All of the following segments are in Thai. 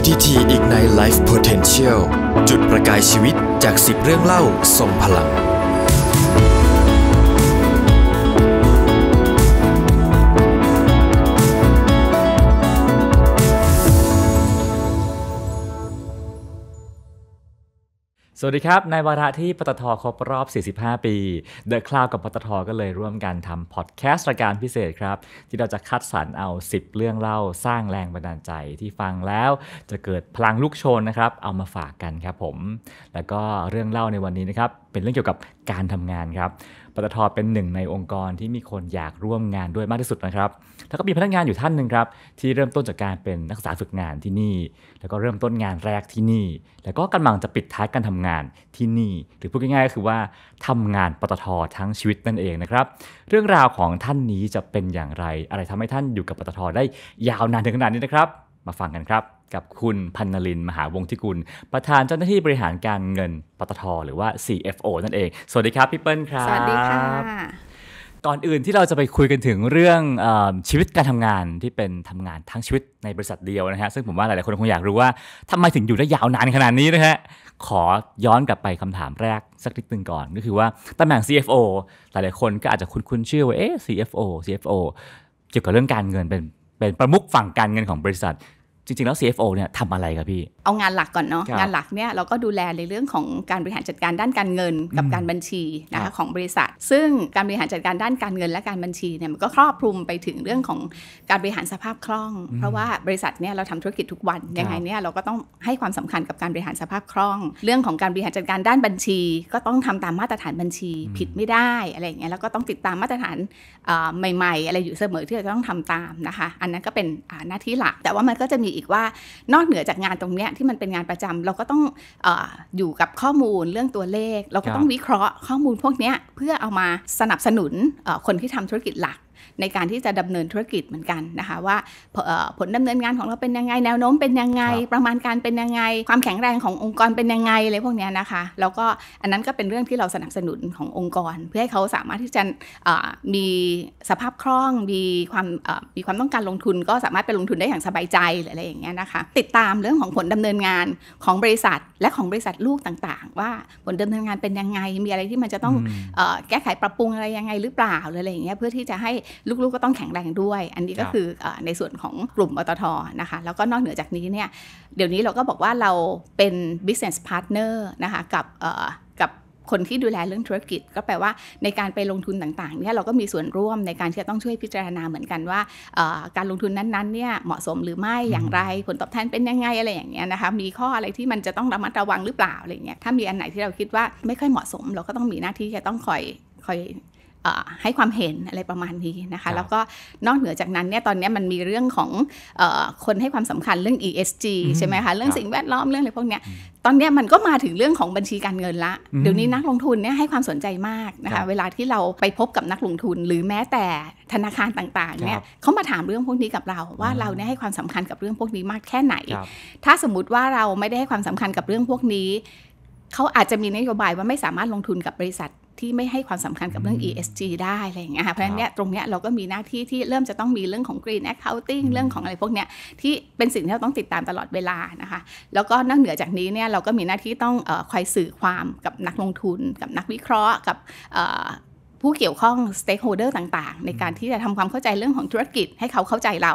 PTT Ignite Life Potential จุดประกายชีวิตจาก10เรื่องเล่าทรงพลังสวัสดี ครับ ในวาระที่ปตทครบรอบ 45 ปี The Cloud กับปตทก็เลยร่วมกันทำพอดแคสต์รายการพิเศษครับ ที่เราจะคัดสรรเอา 10 เรื่องเล่าสร้างแรงบันดาลใจที่ฟังแล้ว จะเกิดพลังลุกโชนนะครับ เอามาฝากกันครับผม แล้วก็เรื่องเล่าในวันนี้นะครับ เป็นเรื่องเกี่ยวกับการทำงานครับปตทเป็นหนึ่งในองค์กรที่มีคนอยากร่วมงานด้วยมากที่สุดนะครับแล้วก็มีพนักงานอยู่ท่านหนึ่งครับที่เริ่มต้นจากการเป็นนักศึกษาฝึกงานที่นี่ แล้วก็เริ่มต้นงานแรกที่นี่ แล้วก็กำลังจะปิดท้ายการทำงานที่นี่ หรือพูดง่ายๆก็คือว่าทำงานปตททั้งชีวิตนั่นเองนะครับ เรื่องราวของท่านนี้จะเป็นอย่างไร อะไรทำให้ท่านอยู่กับปตทได้ยาวนานถึงขนาดนี้นะครับ มาฟังกันครับ กับคุณพันนลินมหาวงธิกุล ประธานเจ้าหน้าที่บริหารการเงินปตทหรือว่า CFO นั่นเองสวัสดีครับพี่เปิ้ลครับสวัสดีค่ะก่อนอื่นที่เราจะไปคุยกันถึงเรื่องอชีวิตการทำงานที่เป็นทำงานทั้งชีวิตในบริษัทเดียวนะฮะซึ่งผมว่า หลาย ๆ คนคงอยากรู้ว่าทำไมถึงอยู่ได้ยาวนานขนาดนี้นะฮะขอย้อนกลับไปคำถามแรกสักนิดนึงก่อนก็คือว่าตำแหน่ง CFO หลายๆคนก็อาจจะคุ้นคุ้นชื่อว่าเอ๊ะ CFO CFO เกี่ยวกับเรื่องการเงินเป็นเป็นประมุขฝั่งการเงินของบริษัทจริงๆแล้ว CFO เนี่ยทำอะไรครับพี่ เอางานหลักก่อนเนาะงานหลักเนี่ยเราก็ดูแลในเรื่องของการบริหารจัดการด้านการเงิน กับการบัญชีนะคะของบริษัท ซึ่งการบริหารจัดการด้านการเงินและการบัญชีเนี่ยมันก็ครอบคลุมไปถึงเรื่องของการบริหารสภาพคล่อง เพราะว่าบริษัทเนี่ยเราทำธุรกิจทุกวันยังไงเนี่ยเราก็ต้องให้ความสำคัญกับการบริหารสภาพคล่อง เรื่องของการบริหารจัดการด้านบัญชี ก็ต้องทำตามมาตรฐานบัญชีผิดไม่ได้อะไรอย่างเงี้ยแล้วก็ต้องติดตามมาตรฐานใหม่ๆ อะไรอยู่เสมอที่เราต้องทำตามนะคะอันนั้นก็เป็นหน้าที่หลัก แต่ว่ามันก็จะมีอีกว่านอกเหนือจากงานตรงเนี้ยที่มันเป็นงานประจำเราก็ต้องออยู่กับข้อมูลเรื่องตัวเลข เราก็ต้องวิเคราะห์ข้อมูลพวกนี้เพื่อเอามาสนับสนุนคนที่ทำธุรกิจหลักในการที่จะดำเนินธุรกิจเหมือนกันนะคะว่าผลดำเนินงานของเราเป็นยังไง แนวโน้มเป็นยังไง ประมาณการเป็นยังไง ความแข็งแรงขององค์กรเป็นยังไงอะไรพวกนี้นะคะแล้วก็อันนั้นก็เป็นเรื่องที่เราสนับสนุนขององค์กร เพื่อให้เขาสามารถที่จะมีสภาพคล่องมีความมีความต้องการลงทุนก็สามารถไปลงทุนได้อย่างสบายใจอะไรอย่างเงี้ยนะคะติดตามเรื่องของผลดำเนินงานของบริษัท และของบริษัทลูกต่างๆ ว่าผลดำเนินงานเป็นยังไงมีอะไรที่มันจะต้องแก้ไขปรับปรุงอะไรยังไงหรือเปล่าหรืออะไรอย่างเงี้ยเพื่อที่จะใหลูก ๆ ก็ต้องแข็งแรงด้วย อันนี้ก็คือในส่วนของกลุ่มอตทนะคะ แล้วก็นอกเหนือจากนี้เนี่ย เดี๋ยวนี้เราก็บอกว่าเราเป็น business partner นะคะกับกับคนที่ดูแลเรื่องธุรกิจ ก็แปลว่าในการไปลงทุนต่างๆ เนี่ยเราก็มีส่วนร่วมในการที่จะต้องช่วยพิจารณาเหมือนกันว่าการลงทุนนั้น ๆ เนี่ยเหมาะสมหรือไม่อย่างไร ผลตอบแทนเป็นยังไงอะไรอย่างเงี้ยนะคะ มีข้ออะไรที่มันจะต้องระมัดระวังหรือเปล่าอะไรเงี้ย ถ้ามีอันไหนที่เราคิดว่าไม่ค่อยเหมาะสม เราก็ต้องมีหน้าที่จะต้องคอยคอยให้ความเห็นอะไรประมาณนี้นะคะแล้วก็นอกเหนือจากนั้นเนี่ยตอนนี้มันมีเรื่องของอคนให้ความสำคัญเรื่อง ESG ใช่ไหมคะเรื่องสิ่งแวดล้อมเรื่องอะไรพวกเนี้ยตอนนี้มันก็มาถึงเรื่องของบัญชีการเงินละ เดี๋ยวนี้นักลงทุนเนี่ยให้ความสนใจมากนะคะเวลาที่เราไปพบกับนักลงทุน หรือแม้แต่ธนาคารต่าง ๆเนี่ยเขามาถามเรื่องพวกนี้กับเราว่าเราเนี่ยให้ความสำคัญกับเรื่องพวกนี้มากแค่ไหน ถ้าสมมติว่าเราไม่ได้ให้ความสำคัญกับเรื่องพวกนี้เขาอาจจะมีนโยบายว่าไม่สามารถลงทุนกับบริษัทที่ไม่ให้ความสำคัญกับเรื่อง ESG ได้อะไรอย่างเงี้ยเพราะฉะนั้นเนี่ยตรงเนี้ยเราก็มีหน้าที่ที่เริ่มจะต้องมีเรื่องของ Green Accounting เรื่องของอะไรพวกเนี้ยที่เป็นสิ่งที่เราต้องติดตามตลอดเวลานะคะแล้วก็นอกเหนือจากนี้เนี่ยเราก็มีหน้าที่ต้องคอยสื่อความกับนักลงทุน กับนักวิเคราะห์ กับผู้เกี่ยวข้อง stakeholder ต่างๆในการที่จะทำความเข้าใจเรื่องของธุรกิจให้เขาเข้าใจเรา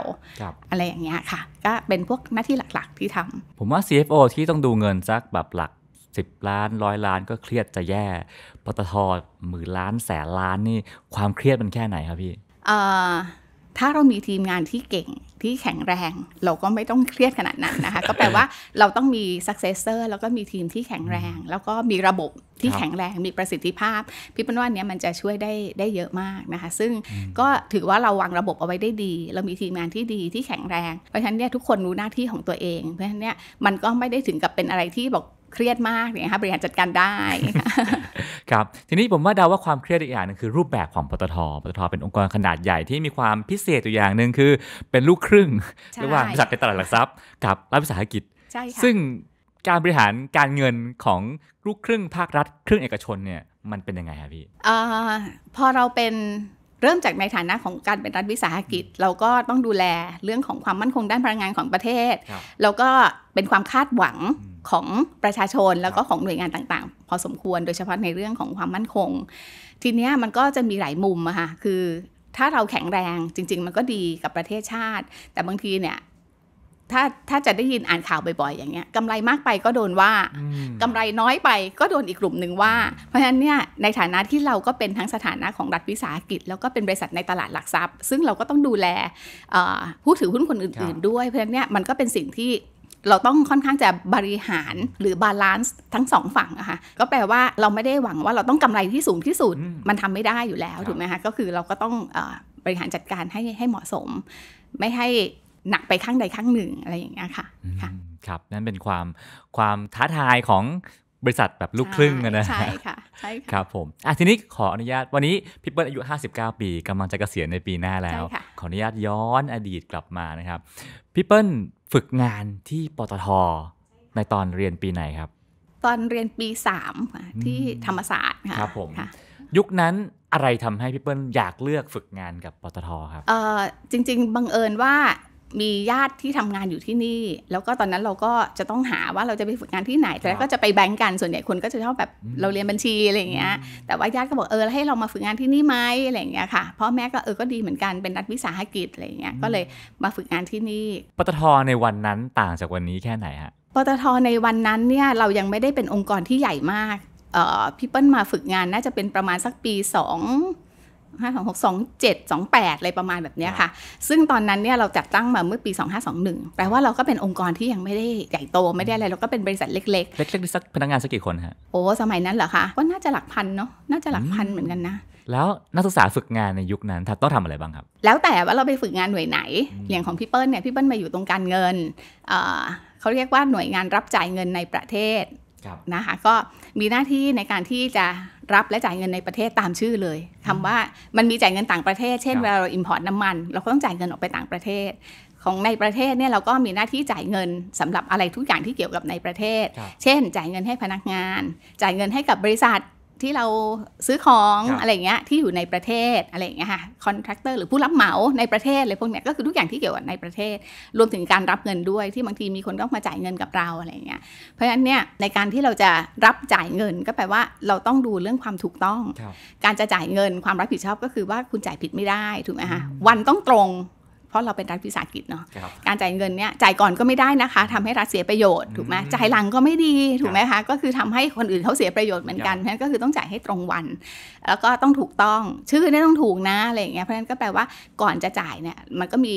อะไรอย่างเงี้ยค่ะก็เป็นพวกหน้าที่หลักๆ ที่ทำผมว่า CFO ที่ต้องดูเงินสักแบบหลัก10ล้านร้อยล้านก็เครียดจะแย่ ปตทหมื่นล้านแสนล้านนี่ ความเครียดมันแค่ไหนครับพี่ถ้าเรามีทีมงานที่เก่งที่แข็งแรง เราก็ไม่ต้องเครียดขนาดนั้นนะคะก็แปลว่าเราต้องมีซักเซสเซอร์แล้วก็มีทีมที่แข็งแรง แล้วก็มีระบบที่แข็งแรงมีประสิทธิภาพพี่ปนว่านี้มันจะช่วยได้ได้เยอะมากนะคะ ซึ่งก็ถือว่าเราวางระบบเอาไว้ได้ดี เรามีทีมงานที่ดีที่แข็งแรงเพราะฉะนั้นเนี่ยทุกคนรู้หน้าที่ของตัวเอง เพราะฉะนั้นเนี่ยมันก็ไม่ได้ถึงกับเป็นอะไรที่บอกเครียดมากเนี่ยค่ะบริหารจัดการได้ ครับทีนี้ผมว่าเดาว่าความเครียดอีกอย่างนึงคือรูปแบบของปตทปตทเป็นองค์กรขนาดใหญ่ที่มีความพิเศษตัวอย่างหนึ่งคือ เป็นลูกครึ่งระหว่างบริษัทในตลาดหลักทรัพย์กับรัฐวิสาหกิจ ใช่่คะซึ่งการบริหารการเงินของลูกครึ่งภาครัฐครึ่งเอกชนเนี่ยมันเป็นยังไงครับพี่อพอเราเป็นเริ่มจากในฐานะของการเป็นรัฐวิสาหกิจ เราก็ต้องดูแลเรื่องของความมั่นคงด้านพลังงานของประเทศแล้วก็เป็นความคาดหวังของประชาชนแล้วก็ของหน่วยงานต่าง ๆ พอสมควรโดยเฉพาะในเรื่องของความมั่นคง ทีนี้มันก็จะมีหลายมุมอะค่ะคือ ถ้าเราแข็งแรง จริง ๆ มันก็ดีกับประเทศชาติ แต่บางทีเนี่ยถ้าถ้าจะได้ยินอ่านข่าวบ่อย ๆ อย่างเงี้ยกำไรมากไปก็โดนว่า กำไรน้อยไปก็โดนอีกกลุ่มหนึ่งว่า เพราะฉะนั้นเนี่ยในฐานะที่เราก็เป็นทั้งสถานะของรัฐวิสาหกิจแล้วก็เป็นบริษัทในตลาดหลักทรัพย์ ซึ่งเราก็ต้องดูแลผู้ถือหุ้นคนอื่นๆด้วยเพราะฉะนั้นเนี่ยมันก็เป็นสิ่งที่เราต้องค่อนข้างจะบริหารหรือบาลานซ์ทั้งสองฝั่งอะค่ะก็แปลว่าเราไม่ได้หวังว่าเราต้องกำไรที่สูงที่สุดมันทำไม่ได้อยู่แล้ว ถูกไหมคะก็คือเราก็ต้องบริหารจัดการให้ให้เหมาะสม ไม่ให้หนักไปข้างใดข้างหนึ่งอะไรอย่างเงี้ยค่ะครับนั่นเป็นความความท้าทายของบริษัทแบบลูกครึ่งนะใช่ค่ะใช่ครับผมอ่ะ ทีนี้ขออนุญาต วันนี้พี่เปิ้ลอายุ59ปีกำลังจะเกษียณในปีหน้าแล้วขออนุญาตย้อนอดีตกลับมานะครับพี่เปิ้ลฝึกงานที่ปตทในตอนเรียนปีไหนครับ ตอนเรียนปีสามที่ธรรมศาสตร์ค่ะครับผมยุคนั้นอะไรทำให้พี่เปิ้ล อยากเลือกฝึกงานกับปตทครับเออจริง ๆ บังเอิญว่ามีญาติที่ทำงานอยู่ที่นี่ แล้วก็ตอนนั้นเราก็จะต้องหาว่าเราจะไปฝึกงานที่ไหน แต่ก็จะไปแบงก์กัน ส่วนใหญ่คนก็จะชอบแบบเราเรียนบัญชีอะไรอย่างเงี้ย แต่ว่าญาติก็บอกเออให้เรามาฝึกงานที่นี่ไหมอะไรอย่างเงี้ยค่ะ พ่อแม่ก็เออก็ดีเหมือนกัน เป็นนักวิสาหกิจอะไรอย่างเงี้ย ก็เลยมาฝึกงานที่นี่ ปตทในวันนั้นต่างจากวันนี้แค่ไหนฮะ ปตทในวันนั้นเนี่ยเรายังไม่ได้เป็นองค์กรที่ใหญ่มากพี่เปิ้ลมาฝึกงานน่าจะเป็นประมาณสักปี2ห้าสองหกสองเจ็ดสองแปดอะไรประมาณแบบนี้ค่ะ ซึ่งตอนนั้นเนี่ยเราจัดตั้งมาเมื่อปี 2521แปลว่าเราก็เป็นองค์กรที่ยังไม่ได้ใหญ่โต ไม่ได้อะไร เราก็เป็นบริษัทเล็กๆ เล็กๆนี่สักพนักงานสักกี่คนฮะ โอ้ สมัยนั้นเหรอคะ ก็น่าจะหลักพันเนาะ น่าจะหลักพันเหมือนกันนะ แล้วนักศึกษาฝึกงานในยุคนั้นต้องทำอะไรบ้างครับ แล้วแต่ว่าเราไปฝึกงานหน่วยไหนอย่างของพี่เปิ้ลเนี่ยพี่เปิ้ลมาอยู่ตรงการเงิน เขาเรียกว่าหน่วยงานรับจ่ายเงินในประเทศนะคะก็มีหน้าที่ในการที่จะรับและจ่ายเงินในประเทศตามชื่อเลย คำว่ามันมีจ่ายเงินต่างประเทศ เช่นเวลาเราอิมพอร์ตน้ำมัน เราก็ต้องจ่ายเงินออกไปต่างประเทศ ของในประเทศเนี่ยเราก็มีหน้าที่จ่ายเงินสำหรับอะไรทุกอย่างที่เกี่ยวกับในประเทศ เช่น จ่ายเงินให้พนักงาน จ่ายเงินให้กับบริษัทที่เราซื้อของอะไรเงี้ยที่อยู่ในประเทศอะไรเงี้ยค่ะคอนแทคเตอร์หรือผู้รับเหมาในประเทศอะไรพวกเนี้ยก็คือทุกอย่างที่เกี่ยวกับในประเทศ รวมถึงการรับเงินด้วย ที่บางทีมีคนต้องมาจ่ายเงินกับเราอะไรเงี้ยเพราะฉะนั้นเนี่ยในการที่เราจะรับจ่ายเงินก็แปลว่าเราต้องดูเรื่องความถูกต้อง การจะจ่ายเงิน ความรับผิดชอบก็คือว่าคุณจ่ายผิดไม่ได้ถูกไหมคะวันต้องตรงเพราะเราเป็นรัฐวิสาหกิจเนาะการจ่ายเงินเนี่ยจ่ายก่อนก็ไม่ได้นะคะ ทำให้รัฐเสียประโยชน์ถูกไหมจ่ายหลังก็ไม่ดีถูกไหมคะ ก็คือทำให้คนอื่นเขาเสียประโยชน์เหมือนกันเพราะนั้นก็คือต้องจ่ายให้ตรงวันแล้วก็ต้องถูกต้องชื่อเนี่ยต้องถูกนะอะไรอย่างเงี้ยเพราะฉะนั้นก็แปลว่าก่อนจะจ่ายเนี่ยมันก็มี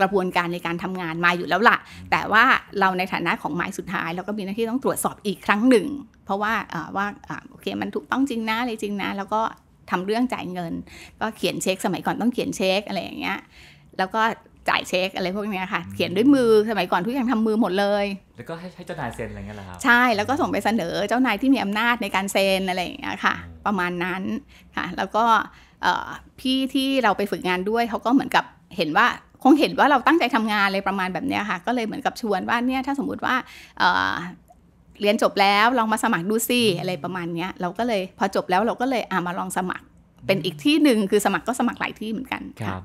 กระบวนการในการทำงานมาอยู่แล้วละ่ะ แต่ว่าเราในฐานะของหมายสุดท้ายเราก็มีหน้าที่ต้องตรวจสอบอีกครั้งหนึ่งเพราะว่าว่าโอเคมันถูกต้องจริงนะอะไรจริงนะแล้วก็ทำเรื่องจ่ายเงิน ก็เขียนเช็คสมัยก่อนต้องเขียนเช็คอะไรอย่างเงี้ยแล้วก็จ่ายเช็คอะไรพวกนี้ค่ะ เขียนด้วยมือสมัยก่อนทุกอย่างทำมือหมดเลย แล้วก็ให้ให้เจ้านายเซ็นอะไรเงี้ยเหรอครับ ใช่ แล้วก็ส่งไปเสนอ เจ้านายที่มีอำนาจในการเซ็นอะไรอย่างเงี้ยค่ะ ประมาณนั้นค่ะ แล้วก็พี่ที่เราไปฝึกงานด้วยเขาก็เหมือนกับเห็นว่าคงเห็นว่าเราตั้งใจทำงานอะไรประมาณแบบนี้ค่ะ ก็เลยเหมือนกับชวนว่าเนี่ยถ้าสมมุติว่าเรียนจบแล้วลองมาสมัครดูสิอะไรประมาณนี้เราก็เลยพอจบแล้วเราก็เลยอามาลองสมัครเป็นอีกที่หนึ่งคือสมัครก็สมัครหลายที่เหมือนกันครับ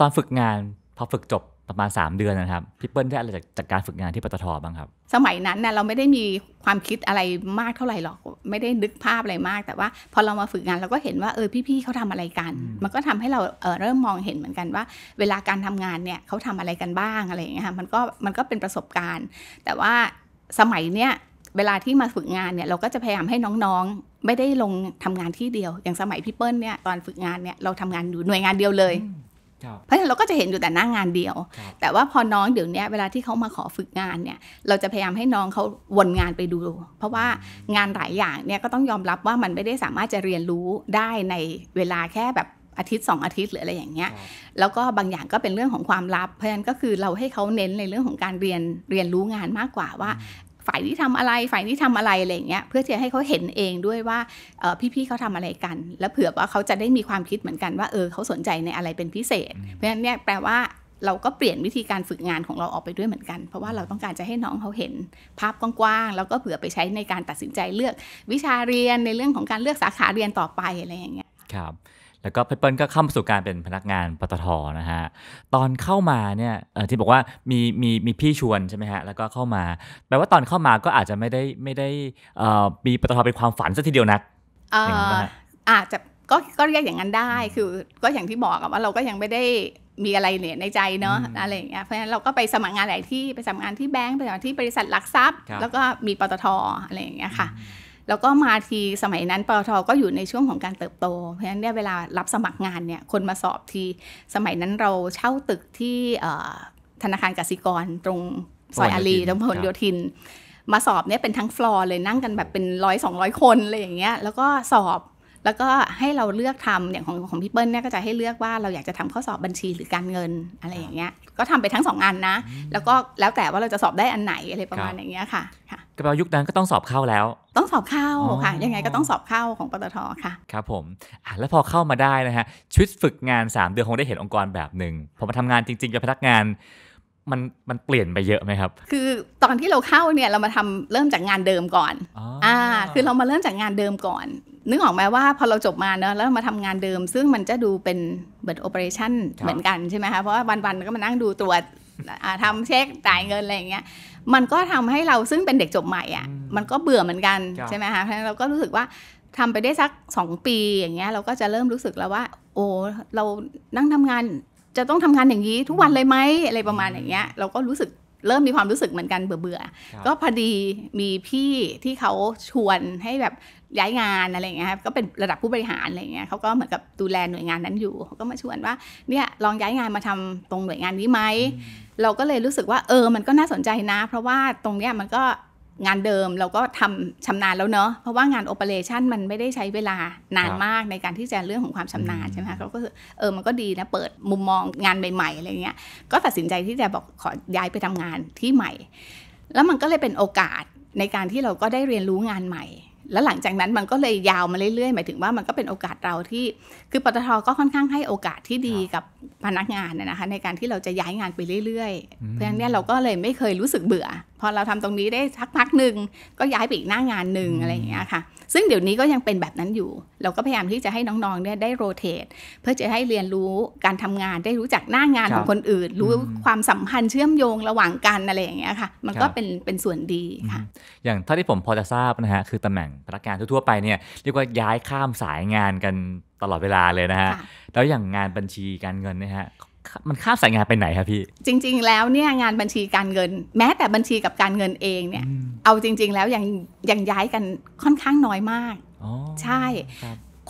ตอนฝึกงานพอฝึกจบประมาณ 3 เดือนนะครับพี่เปิ้ลได้อะไรจากจากการฝึกงานที่ปตทบ้างครับ สมัยนั้นนยเราไม่ได้มีความคิดอะไรมากเท่าไหร่หรอกไม่ได้นึกภาพอะไรมาก แต่ว่าพอเรามาฝึกงานเราก็เห็นว่าเออพี่ๆเขาทำอะไรกัน มันก็ทำให้เราเเริ่มมองเห็นเหมือนกันว่า เวลาการทำงานเนี่ยเขาทำอะไรกันบ้างอะไรอย่างเงี้ยมันก็มันก็เป็นประสบการณ์ แต่ว่าสมัยเนี้ยเวลาที่มาฝึกงานเนี่ยเราก็จะพยายามให้น้องๆไม่ได้ลงทำงานที่เดียว อย่างสมัยพี่เปิ้ลเนี่ย ตอนฝึกงานเนี่ยเราทำงานอยู่หน่วยงานเดียวเลย เพราะฉะนั้นเราก็จะเห็นอยู่แต่หน้างงานเดียว แต่ว่าพอน้องเดี๋ยวนี้เวลาที่เขามาขอฝึกงานเนี่ย เราจะพยายามให้น้องเขาวนงานไปดู เพราะว่างานหลายอย่างเนี่ยก็ต้องยอมรับว่ามันไม่ได้สามารถจะเรียนรู้ได้ในเวลาแค่แบบอาทิตย์งอาทิตย์หรืออะไรอย่างเงี้ยแล้วก็บางอย่างก็เป็นเรื่องของความลับ เพราะฉะนั้นก็คือเราให้เขาเน้นในเรื่องของการเรียนเรียนรู้งานมากกว่าว่าฝ่ายนี้ทำอะไรฝ่ายนี้ทำอะไรอะไรเงี้ยเพื่อที่จะให้เขาเห็นเองด้วยว่าพี่ๆเขาทำอะไรกัน แล้วเผื่อว่าเขาจะได้มีความคิดเหมือนกันว่าเออเขาสนใจในอะไรเป็นพิเศษ เพราะฉะนั้นเนี่ยแปลว่าเราก็เปลี่ยนวิธีการฝึกงานของเราออกไปด้วยเหมือนกัน เพราะว่าเราต้องการจะให้น้องเขาเห็นภาพกว้างๆแล้วก็เผื่อไปใช้ในการตัดสินใจเลือกวิชาเรียนในเรื่องของการเลือกสาขาเรียนต่อไปอะไรอย่างเงี้ยครับแล้วก็เพเปิลก็เข้ามาสู่การเป็นพนักงานปตทนะฮะตอนเข้ามาเนี่ยที่บอกว่ามีมีมีพี่ชวนใช่ไหมฮะแล้วก็เข้ามาแปลว่าตอนเข้ามาก็อาจจะไม่ได้ไม่ได้มีปตทเป็นความฝันซะทีเดียวนักอาจจะก็ก็เรียกอย่างนั้นได้คือก็อย่างที่บอกว่าเราก็ยังไม่ได้มีอะไรเนี่ยในใจเนาะอะไรอย่างเงี้ยเพราะฉะนั้นเราก็ไปสมัครงานหลายที่ไปสมัครงานที่แบงก์ไปสมัครที่บริษัทหลักทรัพย์ แล้วก็มีปตทอะไรอย่างเงี้ยค่ะแล้วก็มาทีสมัยนั้นปตทก็อยู่ในช่วงของการเติบโต เพราะฉะนั้นเนี่ยเวลารับสมัครงานเนี่ย คนมาสอบทีสมัยนั้นเราเช่าตึกที่ธนาคารกสิกรตรงซอยอารีตรงพหลโยธิน มาสอบเนี่ยเป็นทั้งฟลอร์เลยนั่งกันแบบเป็นร้อยสองร้อยคนอะไรอย่างเงี้ยแล้วก็สอบแล้วก็ให้เราเลือกทำอย่างของของพี่เปิ้ลเนี่ยก็จะให้เลือกว่าเราอยากจะทำข้อสอบบัญชี หรือการเงินอะไรอย่างเงี้ยก็ทำไปทั้งสองันนะแล้วก็แล้วแต่ว่าเราจะสอบได้อันไหนอะไรประมาณอย่างเงี้ยค่ะค่ะกระเป๋ายุคนั้นก็ต้องสอบเข้าแล้ว ต้องสอบเข้าค่ะยังไงก็ต้องสอบเข้าของปตทค่ะครับผมอ่ะแล้วพอเข้ามาได้นะฮะชุดฝึกงาน 3เดือนคงได้เห็นองค์กรแบบหนึ่งพอมาทำงานจริงๆเป็นพนักงานมันมันเปลี่ยนไปเยอะไหมครับ คือตอนที่เราเข้าเนี่ยเรามาทำเริ่มจากงานเดิมก่อนอ่าคือเรามาเริ่มจากงานเดิมก่อนนึกออกไหมว่าพอเราจบมาเนอะแล้วมาทำงานเดิมซึ่งมันจะดูเป็นเบิร์ดโอเปอเรชั่นเหมือนกันใช่ไหมคะเพราะว่าวันๆก็มานั่งดูตรวจทำเช็คจ่ายเงินอะไรอย่างเงี้ยมันก็ทำให้เราซึ่งเป็นเด็กจบใหม่อ่ะมันก็เบื่อเหมือนกันใช่ไหมคะเพราะเราก็รู้สึกว่าทำไปได้สัก 2 ปีอย่างเงี้ยเราก็จะเริ่มรู้สึกแล้วว่า โอ้เรานั่งทำงานจะต้องทำงานอย่างนี้ทุกวันเลยไหมอะไรประมาณอย่างเงี้ย เราก็รู้สึกเริ่มมีความรู้สึกเหมือนกันเบื่อเบื่อ ก็พอดีมีพี่ที่เขาชวนให้แบบย้ายงานอะไรเงี้ยครับก็เป็นระดับผู้บริหารอะไรเงี้ยเขาก็เหมือนกับดูแลหน่วยงานนั้นอยู่เขาก็มาชวนว่าเนี่ยลองย้ายงานมาทำตรงหน่วยงานนี้ไหมเราก็เลยรู้สึกว่าเออมันก็น่าสนใจนะ เพราะว่าตรงเนี้ยมันก็งานเดิมเราก็ทำชำนาญแล้วเนาะเพราะว่างานโอเปอเรชันมันไม่ได้ใช้เวลานานมากในการที่จะเรื่องของความชำนาญใช่ไหมเราก็เออมันก็ดีนะเปิดมุมมองงานใหม่ๆอะไรเงี้ยก็ตัดสินใจที่จะบอกขอย้ายไปทำงานที่ใหม่ แล้วมันก็เลยเป็นโอกาสในการที่เราก็ได้เรียนรู้งานใหม่แล้วหลังจากนั้นมันก็เลยยาวมาเรื่อยๆ หมายถึงว่ามันก็เป็นโอกาสเราที่ คือปตทก็ค่อนข้างให้โอกาสที่ดีกับพนักงานนะคะในการที่เราจะย้ายงานไปเรื่อยๆ เพราะฉะนั้นเนี่ยเราก็เลยไม่เคยรู้สึกเบื่อพอเราทำตรงนี้ได้สักพักหนึ่งก็ย้ายไปอีกหน้างานหนึ่งอะไรอย่างเงี้ยค่ะซึ่งเดี๋ยวนี้ก็ยังเป็นแบบนั้นอยู่ เราก็พยายามที่จะให้น้องๆเนี่ยได้โรเตทเพื่อจะให้เรียนรู้การทำงานได้รู้จักหน้างานของคนอื่นรู้ความสัมพันธ์เชื่อมโยงระหว่างกันอะไรอย่างเงี้ยค่ะมันก็เป็นเป็นส่วนดีค่ะอย่างเท่าที่ผมพอจะทราบนะฮะคือตำแหน่งพนักงานทั่วไปเนี่ยเรียกว่าย้ายข้ามสายงานกันตลอดเวลาเลยนะฮะแล้วอย่างงานบัญชีการเงินเนี่ยฮะมันข้ามสายงานไปไหนครับพี่ จริงๆแล้วเนี่ยงานบัญชีการเงินแม้แต่บัญชีกับการเงินเองเนี่ย เอาจริงๆแล้วยังยังย้ายกันค่อนข้างน้อยมากใช่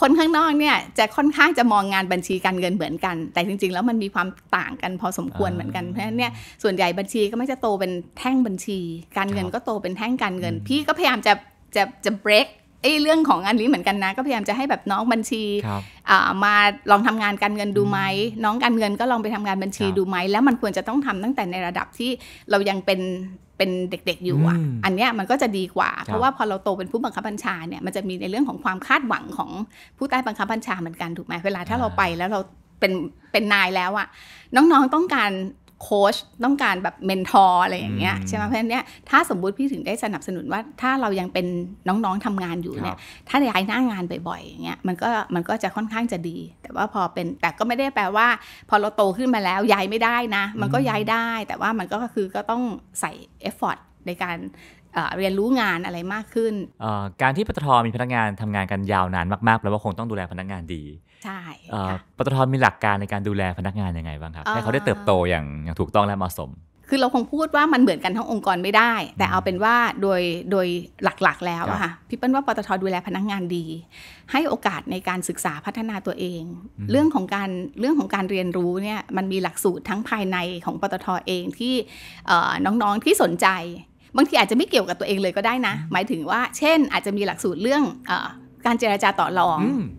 คนข้างนอกเนี่ยจะค่อนข้างจะมองงานบัญชีการเงินเหมือนกัน แต่จริงๆแล้วมันมีความต่างกันพอสมควรเหมือนกันเพราะฉะนั้นเนี่ยส่วนใหญ่บัญชีก็ไม่จะโตเป็นแท่งบัญชี การเงินก็โตเป็นแท่งการเงินพี่ก็พยายามจะจะจะ break เอ้เรื่องของงานนี้เหมือนกันนะก็พยายามจะให้แบบน้องบัญชีมาลองทำงานการเงินดูไหมน้องการเงินก็ลองไปทำงานบัญชีดูไหมแล้วมันควรจะต้องทำตั้งแต่ในระดับที่เรายังเป็นเป็นเด็กๆอยู่อ่ะอันเนี้ยมันก็จะดีกว่าเพราะว่าพอเราโตเป็นผู้บังคับบัญชาเนี่ยมันจะมีในเรื่องของความคาดหวังของผู้ใต้บังคับบัญชาเหมือนกันถูกไหมเวลาถ้าเราไปแล้วเราเป็นเป็นนายแล้วอ่ะน้องๆต้องการโค้ชต้องการแบบเมนทอร์อะไรอย่างเงี้ยใช่ไหมเพราะฉะนั้นเนี่ยถ้าสมมุติพี่ถึงได้สนับสนุนว่า ถ้าเรายังเป็นน้องๆทำงานอยู่เนี่ยถ้าย้ายหน้างงานบ่อยๆอย่างเงี้ยมันก็มันก็จะค่อนข้างจะดี แต่ว่าพอเป็นแต่ก็ไม่ได้แปลว่าพอเราโตขึ้นมาแล้วย้ายไม่ได้นะมันก็ย้ายได้แต่ว่ามันก็คือก็ต้องใส่เอฟเฟอร์ตในการเรียนรู้งานอะไรมากขึ้นการที่ปตทมีพนักงานทำงานกันยาวนานมากๆแล้ว่าคงต้องดูแลพนักงานดีใช่ปตทมีหลักการในการดูแลพนักงานยังไงบ้างครับให้เขาได้เติบโตอย่างอย่างถูกต้องและเหมาะสม คือเราคงพูดว่ามันเหมือนกันทั้งองค์กรไม่ได้ แต่เอาเป็นว่าโดยโดยหลักๆ แล้วค่ะพี่เปิ้ลว่าปตทดูแลพนักงานดี ให้โอกาสในการศึกษาพัฒนาตัวเอง เรื่องของการเรื่องของการเรียนรู้เนี่ยมันมีหลักสูตรทั้งภายในของปตทเองที่น้องๆที่สนใจ บางทีอาจจะไม่เกี่ยวกับตัวเองเลยก็ได้นะ หมายถึงว่าเช่น อาจจะมีหลักสูตรเรื่องการเจราจาต่อรอง